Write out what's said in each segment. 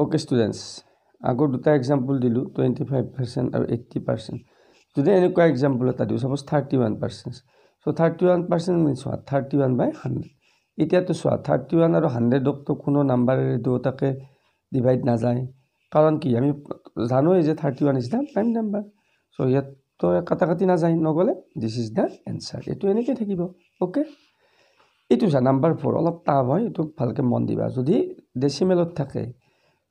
okay students আগৰ দুটা example দিলোঁ টুৱেণ্টি ফাইভ পাৰ্চেণ্ট আৰু এইটি পাৰ্চেণ্ট যদি এনেকুৱা এক্সাম্পল এটা দিওঁ suppose thirty one percent so' thirty one percent means চোৱা থাৰ্টি ওৱান বাই হাণ্ড্ৰেড এতিয়াতো চোৱা থাৰ্টি ওৱান আৰু হাণ্ড্ৰেডকতো কোনো নাম্বাৰেৰে দুয়োটাকে ডিভাইড নাযায় কাৰণ কি আমি জানোৱেই যে thirty one is the prime number so' ইয়াততো কাটাকাটি নাযায় নগ'লে দিছ ইজ দ্য এনচাৰ এইটো এনেকৈ থাকিব অ'কে এইটো চা নাম্বাৰ ফ'ৰ অলপ টাফ হয় এইটো ভালকৈ মন দিবা যদি ডেচিমেলত থাকে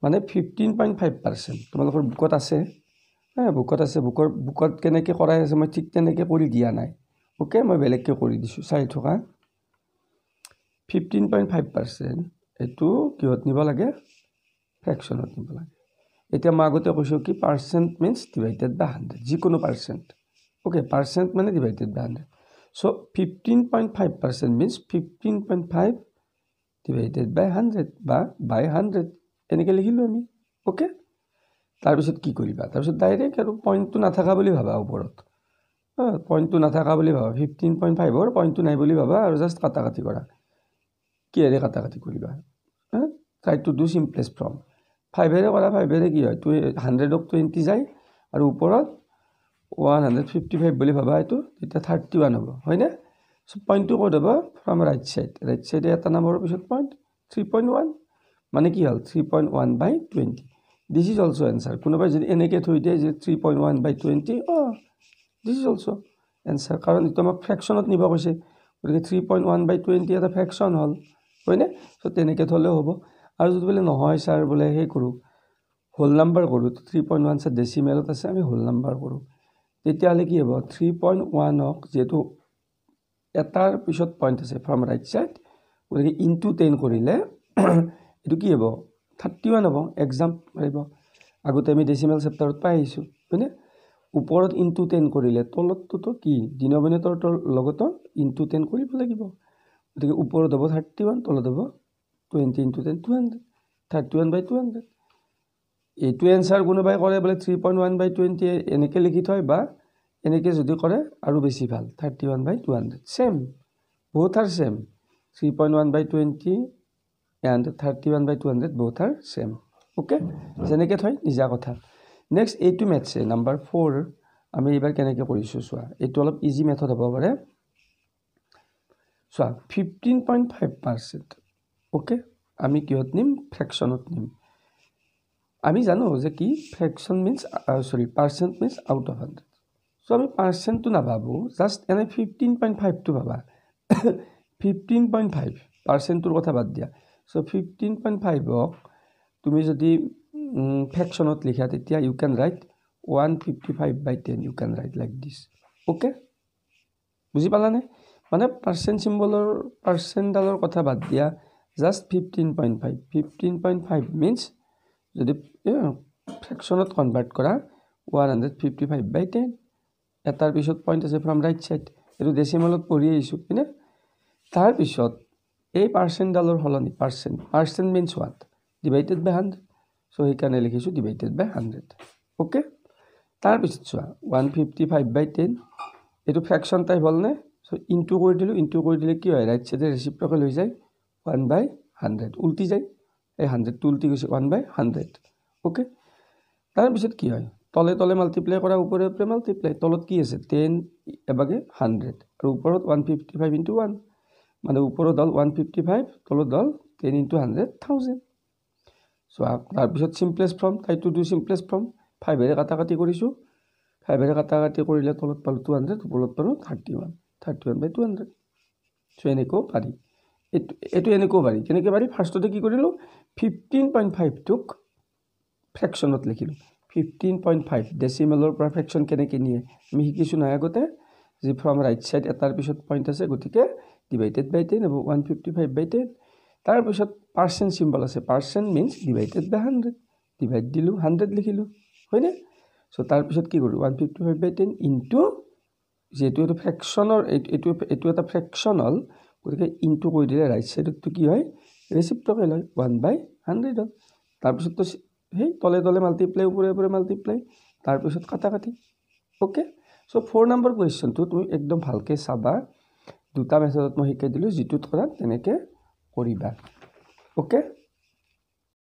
মানে ফিফটিন পইণ্ট ফাইভ পাৰ্চেণ্ট তোমালোকৰ বুকত আছে হা বুকত আছে বুকৰ বুকত কেনেকৈ কৰাই আছে মই ঠিক তেনেকৈ কৰি দিয়া নাই অ'কে মই বেলেগকৈ কৰি দিছোঁ চাই থকা ফিফটিন পইণ্ট ফাইভ পাৰ্চেণ্ট এইটো কিহত নিব লাগে ফ্ৰেকশ্যনত নিব লাগে এতিয়া মই আগতে কৈছোঁ কি percent means divided by hundred যিকোনো পাৰ্চেণ্ট অ'কে পাৰ্চেণ্ট মানে divided by hundred so' fifteen point five percent means fifteen point five divided by hundred বা বাই হাণ্ড্ৰেড তেনেকৈ লিখিলোঁ আমি অ'কে তাৰপিছত কি কৰিবা তাৰপিছত ডাইৰেক্ট আৰু পইণ্টটো নাথাকা বুলি ভাবা ওপৰত পইণ্টটো নাথাকা বুলি ভাবা ফিফটিন পইণ্ট ফাইভৰ পইণ্টটো নাই বুলি ভাবা আৰু জাষ্ট কাটা কাটি কৰা কিহেৰে কাটা কাটি কৰিবা try to do simplest from ফাইভেৰে কৰা ফাইভেৰে কি হয় টু হাণ্ড্ৰেডক টুৱেণ্টি যায় আৰু ওপৰত ওৱান হাণ্ড্ৰেড ফিফটি ফাইভ বুলি ভাবা এইটো তেতিয়া থাৰ্টি ওৱান হ'ব হয়নে পইণ্টটো ক'ত হ'ব ফ্ৰম ৰাইট ছাইড ৰাইট ছাইডে এটা নাম্বাৰৰ পিছত পইণ্ট থ্ৰী পইণ্ট ওৱান মানে কি হ'ল three point one by twenty this is also' answer কোনোবাই যদি এনেকৈ থৈ দিয়ে যে three point one by twenty অঁ দিছ ইজ অলছ' এনচাৰ কাৰণ এইটো আমাক ফ্ৰেকশ্যনত নিব কৈছে গতিকে three point one by twenty এটা ফ্ৰেকশ্যন হ'ল হয়নে চ' তেনেকৈ থ'লেও হ'ব আৰু যদি বোলে নহয় ছাৰ বোলে সেই কৰোঁ হোল নাম্বাৰ কৰোঁ থ্ৰী পইণ্ট ওৱান ছাৰ ডেচিমেলত আছে আমি হোল নাম্বাৰ কৰোঁ তেতিয়াহ'লে কি হ'ব থ্ৰী পইণ্ট ওৱানক যিহেতু এটাৰ পিছত পইণ্ট আছে ফ্ৰম ৰাইট ছাইড গতিকে ইনটু টেন কৰিলে এইটো কি হ'ব থাৰ্টি ওৱান হ'ব এক্সাম পাৰিব আগতে আমি ডেচিমেল চেপ্টাৰত পাই আহিছোঁ হয়নে ওপৰত ইনটু টেন কৰিলে তলতটোতো কি দিনবিনতৰ লগত ইনটু টেন কৰিব লাগিব গতিকে ওপৰত হ'ব থাৰ্টি ওৱান তলত হ'ব twenty into ten two hundred thirty one by two hundred এইটো এনচাৰ কোনোবাই কৰে বোলে three point one by twenty এনেকৈ লিখি থয় বা এনেকৈ যদি কৰে আৰু বেছি ভাল thirty one by two hundred same both are same three point one by twenty and thirty one by two hundred both are same okay যেনেকৈ থয় নিজা কথা নেক্সট এইটো মেথছে নাম্বাৰ ফ'ৰ আমি এইবাৰ কেনেকৈ কৰিছোঁ চোৱা এইটো অলপ ইজি মেথড হ'ব পাৰে চোৱা fifteen point five percent okay আমি কিহত নিম ফ্ৰেকশ্যনত নিম আমি জানো যে কি fraction means sorry percent means out of hundred so' আমি পাৰ্চেণ্টটো নাভাবোঁ জাষ্ট এনে ফিফটিন পইণ্ট ফাইভটো ভাবা ফিফটিন পইণ্ট ফাইভ পাৰ্চেণ্টটোৰ কথা বাদ দিয়া চ' ফিফটিন পইণ্ট ফাইভক তুমি যদি ফেকশ্যনত লিখা তেতিয়া you can write one fifty five by ten you can write like this okay বুজি পালানে মানে পাৰ্চেণ্ট চিম্বলৰ পাৰ্চেণ্টডালৰ কথা বাদ দিয়া just fifteen point five fifteen point five means যদি ফেকশ্যনত কনভাৰ্ট কৰা one hundred fifty five by ten এটাৰ পিছত পইণ্ট আছে ফ্ৰম ৰাইট ছাইড এইটো ডেচিমলত পঢ়ি আহিছোঁ হয়নে তাৰপিছত এই পাৰ্চেণ্টডালৰ সলনি percent percent means what divided by hundred so' সেইকাৰণে লিখিছোঁ ডিভাইডেড বাই হাণ্ড্ৰেড অ'কে তাৰপিছত চোৱা one fifty five by ten এইটো ফ্ৰেকশ্যন টাইপ হ'লনে চ' ইনটু কৰি দিলোঁ ইনটু কৰি দিলে কি হয় ৰাইট ছাইডে ৰেচিপ্ৰকেল হৈ যায় ওৱান বাই হাণ্ড্ৰেড উল্টি যায় এই হাণ্ড্ৰেডটো উল্টি গৈছে ওৱান বাই হাণ্ড্ৰেড অ'কে তাৰপিছত কি হয় তলে তলে মাল্টিপ্লাই কৰা ওপৰে ওপৰে মাল্টিপ্লাই তলত কি আছে টেন এভাগে হাণ্ড্ৰেড আৰু ওপৰত one fifty five into one মানে ওপৰৰ দল ওৱান ফিফটি ফাইভ তলৰ দল ten into hundred thousand so' তাৰপিছত simplest form type to to simplest form ফাইভেৰে কাটি কৰিছোঁ ফাইভেৰে কাটি কৰিলে তলত পালোঁ টু হাণ্ড্ৰেড ওপৰত পালোঁ thirty one thirty one by two hundred so' এনেকৈও পাৰি এইটো এইটো এনেকৈও পাৰি কেনেকৈ পাৰি ফাৰ্ষ্টতে কি কৰিলোঁ ফিফটিন পইণ্ট ফাইভটোক ফ্ৰেকশ্যনত লিখিলোঁ ফিফটিন পইণ্ট ফাইভ ডেচিমেলৰ পৰা ফ্ৰেকশ্যন কেনেকৈ নিয়ে আমি শিকিছোঁ নহয় আগতে যি ফ্ৰম ৰাইট ছাইড এটাৰ পিছত পইণ্ট আছে গতিকে ডিভাইডেড বাই টেন হ'ব one fifty five by ten তাৰপিছত পাৰ্চেণ্ট চিম্বল আছে percent means divided by hundred divide দিলোঁ হাণ্ড্ৰেড লিখিলোঁ হয়নে চ' তাৰপিছত কি কৰোঁ one fifty five by ten into যিহেতু এইটো ফ্ৰেকশ্যনৰ এইটো এইটো এইটো এটা ফ্ৰেকশ্যনল গতিকে ইনটু কৰি দিলে ৰাইট ছাইডতটো কি হয় ৰেচিপ্টকে লয় ওৱান বাই হাণ্ড্ৰেড হ'ল তাৰপিছততো সেই তলে তলে মাল্টিপ্লাই ওপৰে ওপৰে মাল্টিপ্লাই তাৰপিছত কাটা কাটি অ'কে চ' ফ'ৰ নাম্বাৰ কুৱেশ্যনটো তুমি একদম ভালকৈ চাবা দুটা মেথডত মই শিকাই দিলোঁ যিটোত কৰা তেনেকৈ কৰিবা অ'কে